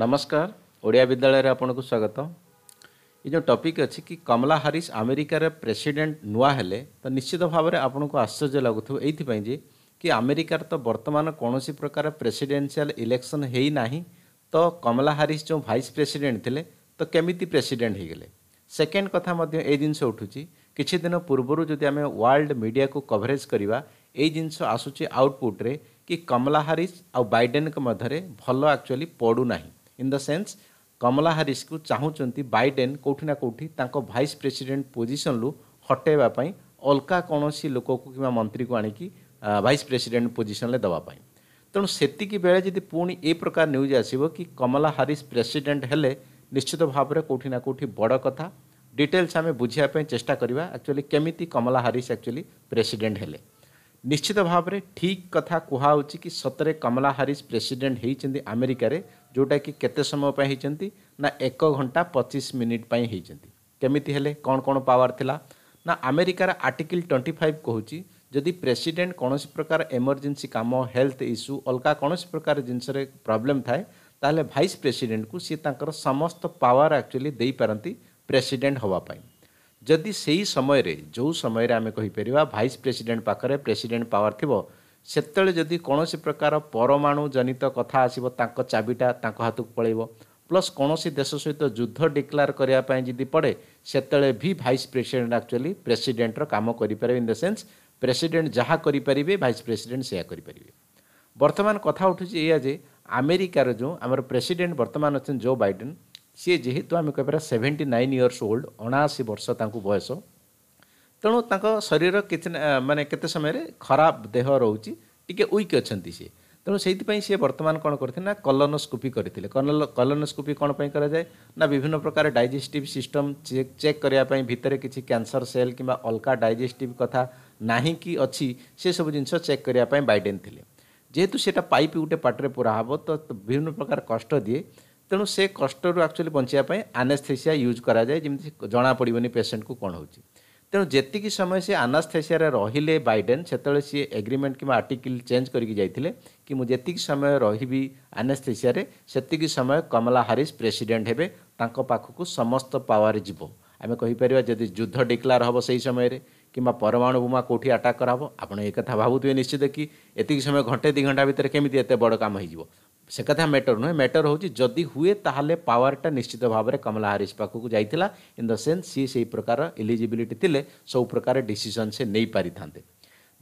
नमस्कार ओडिया विद्यालय आपको स्वागत ये जो टॉपिक अच्छे कि कमला हारिस आमेरिकार प्रेसीडेट नुआ हेले तो निश्चित भाव में आपन को आश्चर्य लगुव ये कि आमेरिकार तो वर्तमान कौन सी प्रकार प्रेसीडेल इलेक्शन होना तो कमला हारिस जो भाइस प्रेसीडेट थे तो कमी प्रेसीडेट होगले सेकेंड कथा ये जिनस उठू कि दिन पूर्व जो आम वर्ल्ड मीडिया को कभरेज करवा जिनस आसुच्छे आउटपुट कि कमला हारिस आ के मध्य भल आकचुअली पड़ू ना ଇନ୍ ଦ ସେନ୍ସ କମଲା ହାରିସକୁ ଚାହୁଁଛନ୍ତି ବାଇଡେନ୍ କେଉଁଠି ନା କେଉଁଠି ତାଙ୍କ ଭାଇସ୍ ପ୍ରେସିଡେଣ୍ଟ ପୋଜିସନରୁ ହଟେଇବା ପାଇଁ ଅଲଗା କୌଣସି ଲୋକକୁ କିମ୍ବା ମନ୍ତ୍ରୀକୁ ଆଣିକି ଭାଇସ୍ ପ୍ରେସିଡେଣ୍ଟ ପୋଜିସନରେ ଦେବା ପାଇଁ ତେଣୁ ସେତିକି ବେଳେ ଯଦି ପୁଣି ଏ ପ୍ରକାର ନ୍ୟୁଜ୍ ଆସିବ କି କମଲା ହାରିସ୍ ପ୍ରେସିଡେଣ୍ଟ ହେଲେ ନିଶ୍ଚିତ ଭାବରେ କେଉଁଠି ନା କେଉଁଠି ବଡ଼ କଥା ଡିଟେଲ୍ସ ଆମେ ବୁଝିବା ପାଇଁ ଚେଷ୍ଟା କରିବା ଆକ୍ଚୁଆଲି କେମିତି କମଲା ହାରିସ୍ ଆକ୍ଚୁଆଲି ପ୍ରେସିଡେଣ୍ଟ ହେଲେ निश्चित भाव में ठीक कथा कहा कहु कि सतरे कमला हारिस प्रेसीडेट होती आमेरिकार जोटा कि केत समय ना एक घंटा पचीस मिनिटाई केमी कौन कौन पावर थी ना आमेरिकार आर्टिकल ट्वेंटी फाइव कहूँ जदि प्रेसीडेट कौन प्रकार एमरजेन्सी कम हेल्थ इश्यू अलग कौन प्रकार जिनस प्रोब्लेम थाए तो भाई प्रेसीडेट को सीता समस्त पावर आकचुअली पारती प्रेसीडेट हाँपाई ଯଦି ସେହି ସମୟରେ ଯେଉଁ ସମୟରେ ଆମେ କହିପାରିବା ଭାଇସ୍ ପ୍ରେସିଡ଼େଣ୍ଟ ପାଖରେ ପ୍ରେସିଡ଼େଣ୍ଟ ପାୱାର ଥିବ ସେତେବେଳେ ଯଦି କୌଣସି ପ୍ରକାର ପରମାଣୁ ଜନିତ କଥା ଆସିବ ତାଙ୍କ ଚାବିଟା ତାଙ୍କ ହାତକୁ ପଳାଇବ ପ୍ଲସ୍ କୌଣସି ଦେଶ ସହିତ ଯୁଦ୍ଧ ଡିକ୍ଲାର କରିବା ପାଇଁ ଯଦି ପଡ଼େ ସେତେବେଳେ ବି ଭାଇସ୍ ପ୍ରେସିଡ଼େଣ୍ଟ ଆକ୍ଚୁଆଲି ପ୍ରେସିଡ଼େଣ୍ଟର କାମ କରିପାରିବେ ଇନ୍ ଦ ସେନ୍ସ ପ୍ରେସିଡ଼େଣ୍ଟ ଯାହା କରିପାରିବେ ଭାଇସ୍ ପ୍ରେସିଡ଼େଣ୍ଟ ସେୟା କରିପାରିବେ ବର୍ତ୍ତମାନ କଥା ଉଠୁଛି ଏଇଆ ଯେ ଆମେରିକାର ଯେଉଁ ଆମର ପ୍ରେସିଡ଼େଣ୍ଟ ବର୍ତ୍ତମାନ ଅଛନ୍ତି ଜୋ ବାଇଡ଼େନ୍ ସିଏ ଯେହେତୁ ଆମେ କହିପାରିବା ସେଭେଣ୍ଟି ନାଇନ୍ ଇୟର୍ସ ଓଲ୍ଡ ଅଣାଅଶୀ ବର୍ଷ ତାଙ୍କୁ ବୟସ ତେଣୁ ତାଙ୍କ ଶରୀର କିଛି ମାନେ କେତେ ସମୟରେ ଖରାପ ଦେହ ରହୁଛି ଟିକେ ୱିକ୍ ଅଛନ୍ତି ସିଏ ତେଣୁ ସେଇଥିପାଇଁ ସିଏ ବର୍ତ୍ତମାନ କ'ଣ କରିଥିଲେ ନା କଲୋନୋସ୍କୋପି କରିଥିଲେ କଲୋନୋସ୍କୋପି କ'ଣ ପାଇଁ କରାଯାଏ ନା ବିଭିନ୍ନ ପ୍ରକାର ଡାଇଜେଷ୍ଟିଭ୍ ସିଷ୍ଟମ୍ ଚେକ୍ ଚେକ୍ କରିବା ପାଇଁ ଭିତରେ କିଛି କ୍ୟାନ୍ସର ସେଲ୍ କିମ୍ବା ଅଲଗା ଡାଇଜେଷ୍ଟିଭ୍ କଥା ନାହିଁ କି ଅଛି ସେସବୁ ଜିନିଷ ଚେକ୍ କରିବା ପାଇଁ ବାଇଡେନ୍ ଥିଲେ ଯେହେତୁ ସେଇଟା ପାଇପ୍ ଗୋଟେ ପାଟିରେ ପୁରା ହେବ ତ ବିଭିନ୍ନ ପ୍ରକାର କଷ୍ଟ ଦିଏ ତେଣୁ ସେ କଷ୍ଟରୁ ଆକ୍ଚୁଆଲି ବଞ୍ଚିବା ପାଇଁ ଆନେସ୍ଥେସିଆ ୟୁଜ୍ କରାଯାଏ ଯେମିତି ଜଣାପଡ଼ିବନି ପେସେଣ୍ଟକୁ କ'ଣ ହେଉଛି ତେଣୁ ଯେତିକି ସମୟ ସେ ଆନାସ୍ଥେସିଆରେ ରହିଲେ ବାଇଡେନ୍ ସେତେବେଳେ ସିଏ ଏଗ୍ରିମେଣ୍ଟ କିମ୍ବା ଆର୍ଟିକିଲ୍ ଚେଞ୍ଜ କରିକି ଯାଇଥିଲେ କି ମୁଁ ଯେତିକି ସମୟ ରହିବି ଆନାସ୍ଥେସିଆରେ ସେତିକି ସମୟ କମଲା ହାରିସ୍ ପ୍ରେସିଡେଣ୍ଟ ହେବେ ତାଙ୍କ ପାଖକୁ ସମସ୍ତ ପାୱାର ଯିବ ଆମେ କହିପାରିବା ଯଦି ଯୁଦ୍ଧ ଡିକ୍ଲାର ହେବ ସେହି ସମୟରେ କିମ୍ବା ପରମାଣୁ ବୋମା କେଉଁଠି ଆଟାକ୍ କରାହେବ ଆପଣ ଏ କଥା ଭାବୁଥିବେ ନିଶ୍ଚିତ କି ଏତିକି ସମୟ ଘଣ୍ଟେ ଦୁଇ ଘଣ୍ଟା ଭିତରେ କେମିତି ଏତେ ବଡ଼ କାମ ହେଇଯିବ ସେ କଥା ମ୍ୟାଟର୍ ନୁହେଁ ମ୍ୟାଟର୍ ହେଉଛି ଯଦି ହୁଏ ତାହେଲେ ପାୱାରଟା ନିଶ୍ଚିତ ଭାବରେ କମଲା ହାରିସ୍ ପାଖକୁ ଯାଇଥିଲା ଇନ୍ ଦ ସେନ୍ସ ସିଏ ସେଇ ପ୍ରକାର ଏଲିଜିବିଲିଟି ଥିଲେ ସବୁ ପ୍ରକାର ଡିସିସନ୍ ସେ ନେଇପାରିଥାନ୍ତେ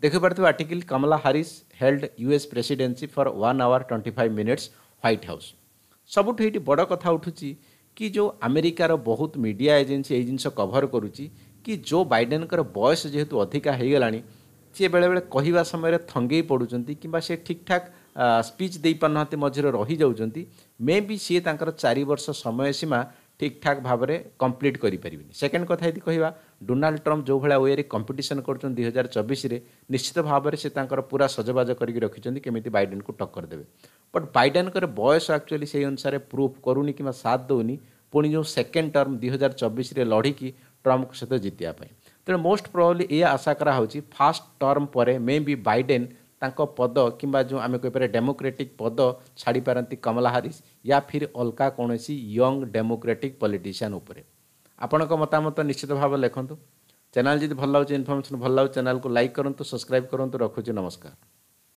ଦେଖିପାରୁଥିବା article Kamala Harris held US presidency for one hour twenty five minutes White House ସବୁଠୁ ଏଇଠି ବଡ଼ କଥା ଉଠୁଛି କି ଯେଉଁ ଆମେରିକାର ବହୁତ ମିଡ଼ିଆ ଏଜେନ୍ସି ଏଇ ଜିନିଷ କଭର୍ କରୁଛି କି ଜୋ ବାଇଡେନଙ୍କର ବୟସ ଯେହେତୁ ଅଧିକା ହୋଇଗଲାଣି ସିଏ ବେଳେବେଳେ କହିବା ସମୟରେ ଥଙ୍ଗେଇ ପଡ଼ୁଛନ୍ତି କିମ୍ବା ସେ ଠିକ୍ଠାକ୍ ସ୍ପିଚ୍ ଦେଇପାରୁନାହାନ୍ତି ମଝିରେ ରହିଯାଉଛନ୍ତି ମେ ବି ସିଏ ତାଙ୍କର ଚାରି ବର୍ଷ ସମୟ ସୀମା ଠିକ୍ଠାକ୍ ଭାବରେ କମ୍ପ୍ଲିଟ୍ କରିପାରିବେନି ସେକେଣ୍ଡ କଥା ଯଦି କହିବା ଡୋନାଲ୍ଡ ଟ୍ରମ୍ପ ଯେଉଁଭଳିଆ ୱେରେ କମ୍ପିଟିସନ୍ କରୁଛନ୍ତି ଦୁଇ ହଜାର ଚବିଶରେ ନିଶ୍ଚିତ ଭାବରେ ସେ ତାଙ୍କର ପୁରା ସଜବାଜ କରିକି ରଖିଛନ୍ତି କେମିତି ବାଇଡେନକୁ ଟକ୍କର ଦେବେ ବଟ୍ ବାଇଡେନଙ୍କର ବୟସ ଆକ୍ଚୁଆଲି ସେଇ ଅନୁସାରେ ପ୍ରୁଫ୍ କରୁନି କିମ୍ବା ସାଥ ଦେଉନି ପୁଣି ଯେଉଁ ସେକେଣ୍ଡ ଟର୍ମ ଦୁଇ ହଜାର ଚବିଶରେ ଲଢ଼ିକି ଟ୍ରମ୍ପଙ୍କ ସହିତ ଜିତିବା ପାଇଁ ତେଣୁ ମୋଷ୍ଟ ପ୍ରୋବାବ୍ଲି ଏଇଆ ଆଶା କରାହେଉଛି ଫାଷ୍ଟ ଟର୍ମ ପରେ ମେ ବି ବାଇଡେନ୍ ତାଙ୍କ ପଦ କିମ୍ବା ଯେଉଁ ଆମେ କହିପାରିବା ଡେମୋକ୍ରେଟିକ୍ ପଦ ଛାଡ଼ିପାରନ୍ତି କମଲା ହାରିସ୍ ୟା ଫିର୍ ଅଲଗା କୌଣସି ୟଙ୍ଗ ଡେମୋକ୍ରେଟିକ୍ ପଲିଟିସିଆନ୍ ଉପରେ ଆପଣଙ୍କ ମତାମତ ନିଶ୍ଚିତ ଭାବେ ଲେଖନ୍ତୁ ଚ୍ୟାନେଲ୍ ଯଦି ଭଲ ଲାଗୁଛି ଇନଫର୍ମେସନ୍ ଭଲ ଲାଗୁଛି ଚ୍ୟାନେଲ୍କୁ ଲାଇକ୍ କରନ୍ତୁ ସବସ୍କ୍ରାଇବ୍ କରନ୍ତୁ ରଖୁଛି ନମସ୍କାର